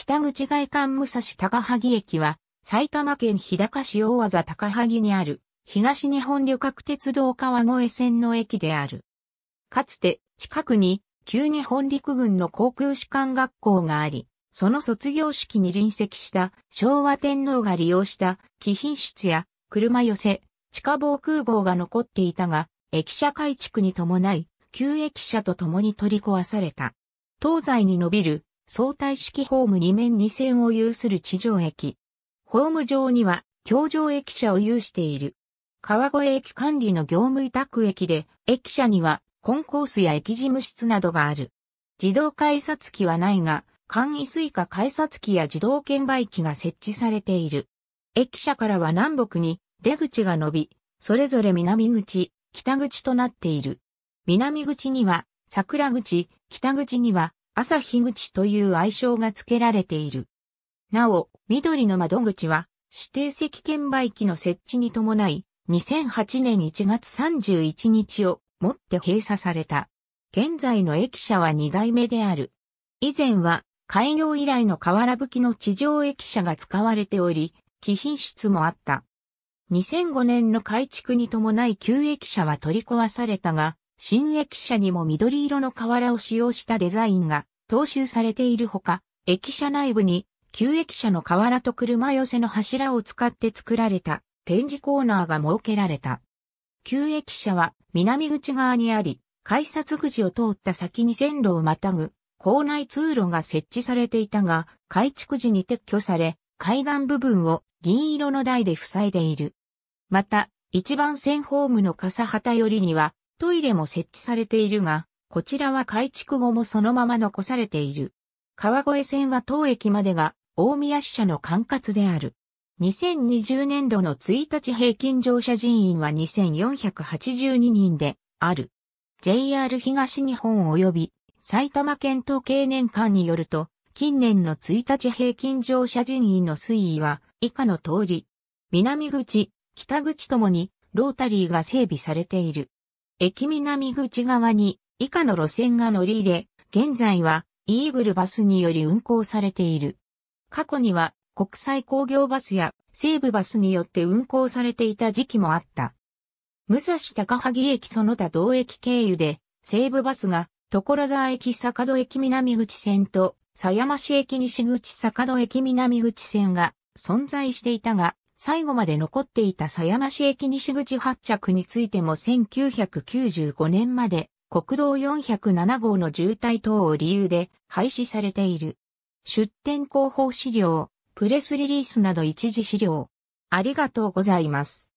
北口外観武蔵高萩駅は、埼玉県日高市大和高萩にある、東日本旅客鉄道川越線の駅である。かつて、近くに、旧日本陸軍の航空士官学校があり、その卒業式に臨席した昭和天皇が利用した貴賓室や車寄せ、地下防空壕が残っていたが、駅舎改築に伴い、旧駅舎と共に取り壊された。東西に伸びる相対式ホーム2面2線を有する地上駅。ホーム上には、橋上駅舎を有している。川越駅管理の業務委託駅で、駅舎には、コンコースや駅事務室などがある。自動改札機はないが、簡易スイカ改札機や自動券売機が設置されている。駅舎からは南北に出口が伸び、それぞれ南口、北口となっている。南口には桜口、北口には朝日口という愛称が付けられている。なお、緑の窓口は指定席券売機の設置に伴い、2008年1月31日をもって閉鎖された。現在の駅舎は2代目である。以前は開業以来の河原吹きの地上駅舎が使われており、貴品質もあった。2005年の改築に伴い旧駅舎は取り壊されたが、新駅舎にも緑色の瓦を使用したデザインが踏襲されているほか、駅舎内部に旧駅舎の瓦と車寄せの柱を使って作られた展示コーナーが設けられた。旧駅舎は南口側にあり、改札口を通った先に線路をまたぐ校内通路が設置されていたが、改築時に撤去され、階段部分を銀色の台で塞いでいる。また、一番線ホームの笠旗よりには、トイレも設置されているが、こちらは改築後もそのまま残されている。川越線は当駅までが大宮支社の管轄である。2020年度の1日平均乗車人員は2482人である。JR 東日本及び埼玉県統計年間によると、近年の1日平均乗車人員の推移は以下の通り、南口、北口ともにロータリーが整備されている。駅南口側に以下の路線が乗り入れ、現在はイーグルバスにより運行されている。過去には国際工業バスや西武バスによって運行されていた時期もあった。武蔵高萩駅その他同駅経由で西武バスが所沢駅坂戸駅南口線と狭山市駅西口坂戸駅南口線が存在していたが、最後まで残っていた狭山市駅西口発着についても1995年まで国道407号の渋滞等を理由で廃止されている。出店広報資料、プレスリリースなど一時資料。ありがとうございます。